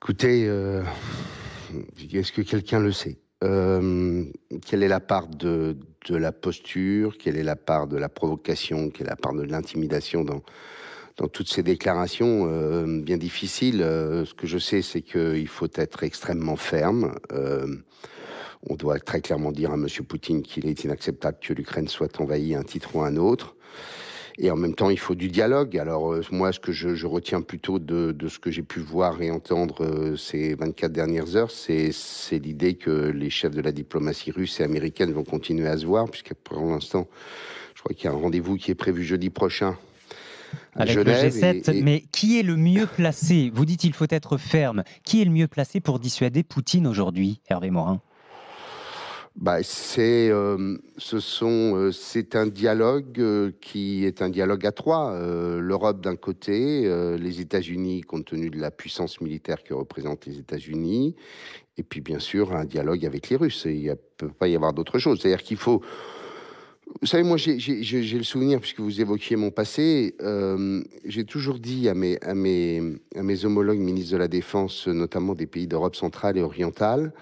Écoutez, euh, est-ce que quelqu'un le sait euh, Quelle est la part de, la posture Quelle est la part de la provocation Quelle est la part de l'intimidation dans, toutes ces déclarations euh, bien difficiles Ce que je sais, c'est qu'il faut être extrêmement ferme. on doit très clairement dire à M. Poutine qu'il est inacceptable que l'Ukraine soit envahie un titre ou un autre. Et en même temps, il faut du dialogue. Alors euh, moi, ce que je, retiens plutôt de, ce que j'ai pu voir et entendre euh, ces 24 dernières heures, c'est l'idée que les chefs de la diplomatie russe et américaine vont continuer à se voir, puisque pour l'instant, je crois qu'il y a un rendez-vous qui est prévu jeudi prochain avec G7. Mais qui est le mieux placé Vous dites il faut être ferme. Qui est le mieux placé pour dissuader Poutine aujourd'hui, Hervé Morin bah, euh, euh, c'est, un dialogue euh, qui est un dialogue à trois. L'Europe d'un côté, les États-Unis compte tenu de la puissance militaire que représentent les États-Unis, et puis bien sûr un dialogue avec les Russes. Il ne peut pas y avoir d'autre chose. C'est-à-dire qu'il faut vous savez, moi, j'ai, le souvenir, puisque vous évoquiez mon passé, j'ai toujours dit à mes homologues ministres de la Défense, notamment des pays d'Europe centrale et orientale,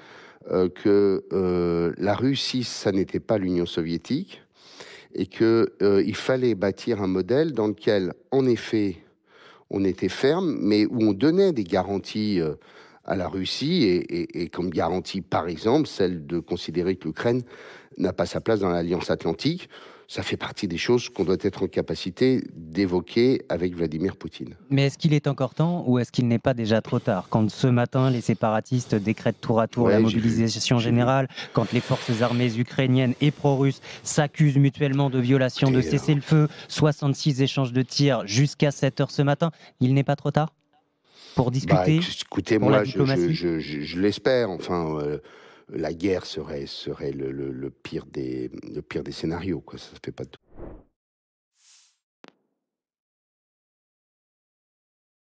euh, que euh, la Russie, ça n'était pas l'Union soviétique, et qu'il euh, fallait bâtir un modèle dans lequel, en effet, on était ferme, mais où on donnait des garanties à la Russie, et, et, comme garantie, par exemple, celle de considérer que l'Ukraine n'a pas sa place dans l'Alliance atlantique ça fait partie des choses qu'on doit être en capacité d'évoquer avec Vladimir Poutine. Mais est-ce qu'il est encore temps ou est-ce qu'il n'est pas déjà trop tard Quand ce matin, les séparatistes décrètent tour à tour la mobilisation générale, quand les forces armées ukrainiennes et pro-russes s'accusent mutuellement de violation de hein. cessez-le-feu, 66 échanges de tirs jusqu'à 7 heures ce matin, il n'est pas trop tard pour bah, discuter Écoutez, moi, la je, l'espère. Enfin. Euh, la guerre serait, serait le, le, le pire des, le pire des scénarios. Quoi. Ça ne fait pas tout.